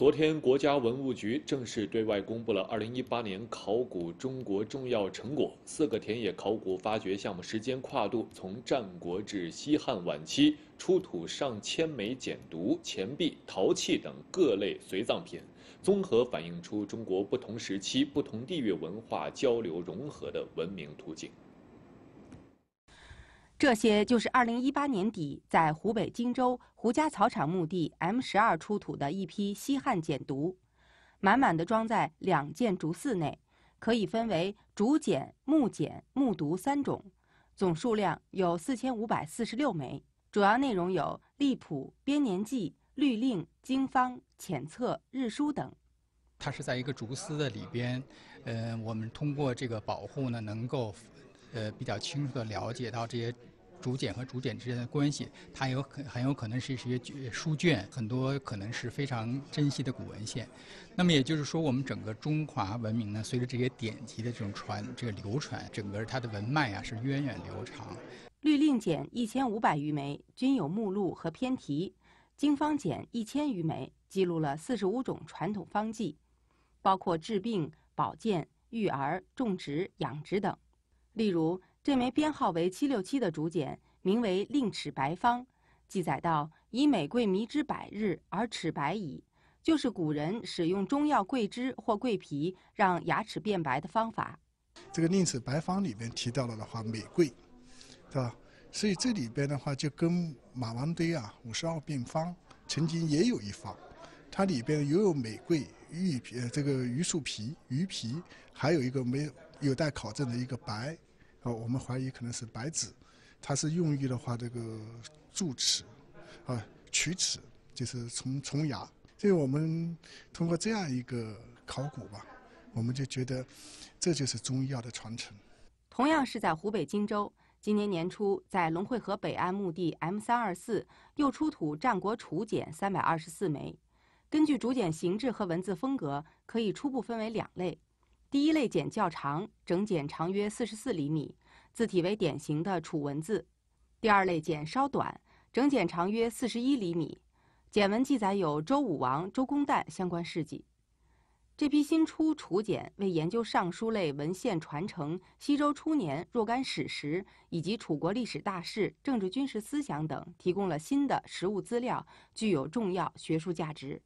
昨天，国家文物局正式对外公布了2018年考古中国重要成果，四个田野考古发掘项目时间跨度从战国至西汉晚期，出土上千枚简牍、钱币、陶器等各类随葬品，综合反映出中国不同时期、不同地域文化交流融合的文明图景。这些就是二零一八年底在湖北荆州胡家草场墓地 M 十二出土的一批西汉简牍，满满的装在两件竹肆内，可以分为竹简、木简、木牍三种，总数量有四千五百四十六枚，主要内容有历谱、编年记、律令、经方、遣册、日书等。它是在一个竹丝的里边，嗯，我们通过这个保护呢，能够。呃，比较清楚的了解到这些竹简和竹简之间的关系，它有很很有可能是一些书卷，很多可能是非常珍惜的古文献。那么也就是说，我们整个中华文明呢，随着这些典籍的这种传这个流传，整个它的文脉啊是源远流长。律令简一千五百余枚，均有目录和篇题；经方简一千余枚，记录了四十五种传统方剂，包括治病、保健、育儿、种植、养殖等。例如，这枚编号为七六七的竹简名为《令齿白方》，记载到以美桂迷之百日而齿白矣，就是古人使用中药桂枝或桂皮让牙齿变白的方法。这个《令齿白方》里边提到了的话，美桂，对吧？所以这里边的话就跟马王堆啊《五十二病方》曾经也有一方，它里边也有美桂、玉皮、呃这个榆树皮、榆皮，还有一个没有。有待考证的一个白，啊，我们怀疑可能是白芷，它是用于的话这个铸齿，啊，龋齿，就是虫虫牙。所以我们通过这样一个考古吧，我们就觉得这就是中医药的传承。同样是在湖北荆州，今年年初在龙汇河北岸墓地 M 三二四又出土战国楚简三百二十四枚，根据竹简形制和文字风格，可以初步分为两类。第一类简较长，整简长约四十四厘米，字体为典型的楚文字；第二类简稍短，整简长约四十一厘米，简文记载有周武王、周公旦相关事迹。这批新出楚简为研究尚书类文献传承、西周初年若干史实以及楚国历史大事、政治军事思想等提供了新的实物资料，具有重要学术价值。